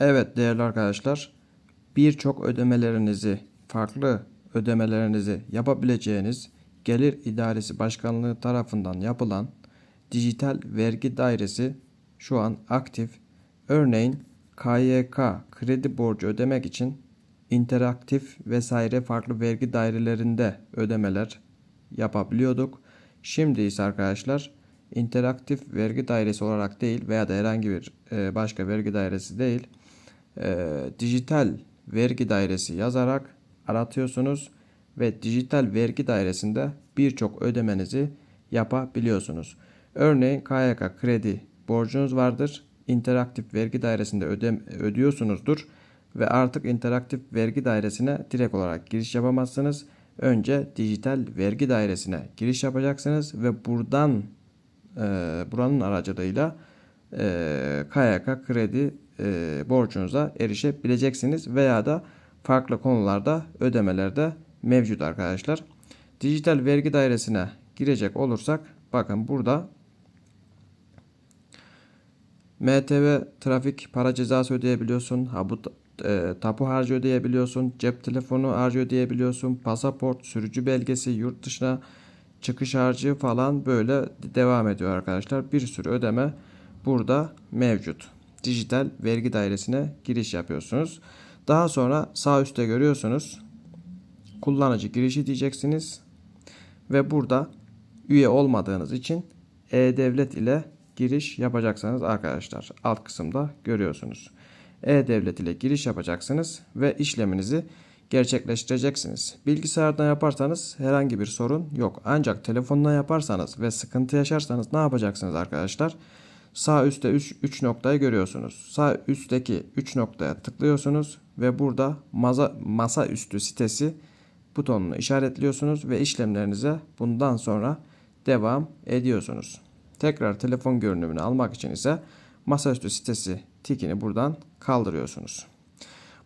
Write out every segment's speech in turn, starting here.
Evet değerli arkadaşlar, birçok ödemelerinizi, farklı ödemelerinizi yapabileceğiniz Gelir İdaresi Başkanlığı tarafından yapılan dijital vergi dairesi şu an aktif. Örneğin KYK kredi borcu ödemek için interaktif vesaire farklı vergi dairelerinde ödemeler yapabiliyorduk. Şimdi ise arkadaşlar interaktif vergi dairesi olarak değil veya da herhangi bir e, başka vergi dairesi değil e, dijital vergi dairesi yazarak aratıyorsunuz ve dijital vergi dairesinde birçok ödemenizi yapabiliyorsunuz. Örneğin KYK kredi borcunuz vardır. İnteraktif vergi dairesinde ödem ödüyorsunuzdur ve artık interaktif vergi dairesine direkt olarak giriş yapamazsınız. Önce dijital vergi dairesine giriş yapacaksınız ve buradan e, buranın aracılığıyla e, KYK kredi e, borcunuza erişebileceksiniz veya da farklı konularda ödemelerde mevcut arkadaşlar. Dijital vergi dairesine girecek olursak bakın burada MTV trafik para cezası ödeyebiliyorsun. Habut e, tapu harcı ödeyebiliyorsun. Cep telefonu harcı ödeyebiliyorsun. Pasaport, sürücü belgesi, yurt dışına çıkış harcı falan böyle devam ediyor arkadaşlar. Bir sürü ödeme burada mevcut. Dijital vergi dairesine giriş yapıyorsunuz. Daha sonra sağ üstte görüyorsunuz. Kullanıcı girişi diyeceksiniz. Ve burada üye olmadığınız için e-devlet ile giriş yapacaksınız arkadaşlar alt kısımda görüyorsunuz. E-devlet ile giriş yapacaksınız ve işleminizi gerçekleştireceksiniz. Bilgisayardan yaparsanız herhangi bir sorun yok. Ancak telefondan yaparsanız ve sıkıntı yaşarsanız ne yapacaksınız arkadaşlar? Arkadaşlar Sağ üstte 3 noktayı görüyorsunuz. Sağ üstteki 3 noktaya tıklıyorsunuz ve burada masa, masa üstü sitesi butonunu işaretliyorsunuz ve işlemlerinize bundan sonra devam ediyorsunuz. Tekrar telefon görünümünü almak için ise masaüstü sitesi tikini buradan kaldırıyorsunuz.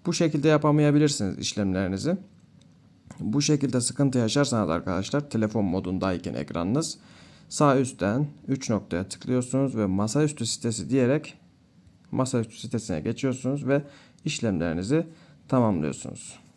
Bu şekilde yapamayabilirsiniz işlemlerinizi. Bu şekilde sıkıntı yaşarsanız arkadaşlar telefon modundayken ekranınız Sağ üstten 3 noktaya tıklıyorsunuz ve masaüstü sitesi diyerek masaüstü sitesine geçiyorsunuz ve işlemlerinizi tamamlıyorsunuz.